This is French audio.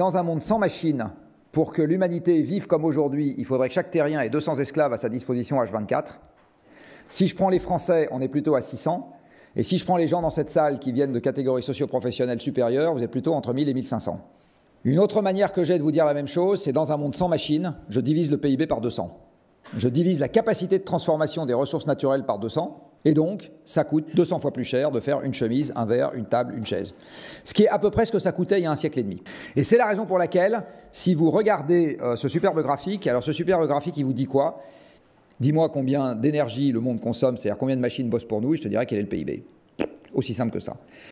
dans un monde sans machines, pour que l'humanité vive comme aujourd'hui, il faudrait que chaque terrien ait 200 esclaves à sa disposition H24. Si je prends les Français, on est plutôt à 600. Et si je prends les gens dans cette salle qui viennent de catégories socio-professionnelles supérieures, vous êtes plutôt entre 1000 et 1500. Une autre manière que j'ai de vous dire la même chose, c'est dans un monde sans machines, je divise le PIB par 200. Je divise la capacité de transformation des ressources naturelles par 200. Et donc, ça coûte 200 fois plus cher de faire une chemise, un verre, une table, une chaise. Ce qui est à peu près ce que ça coûtait il y a un siècle et demi. Et c'est la raison pour laquelle, si vous regardez euh, ce superbe graphique, alors ce superbe graphique, il vous dit quoi Dis-moi combien d'énergie le monde consomme, c'est-à-dire combien de machines bossent pour nous, et je te dirai quel est le PIB. Aussi simple que ça.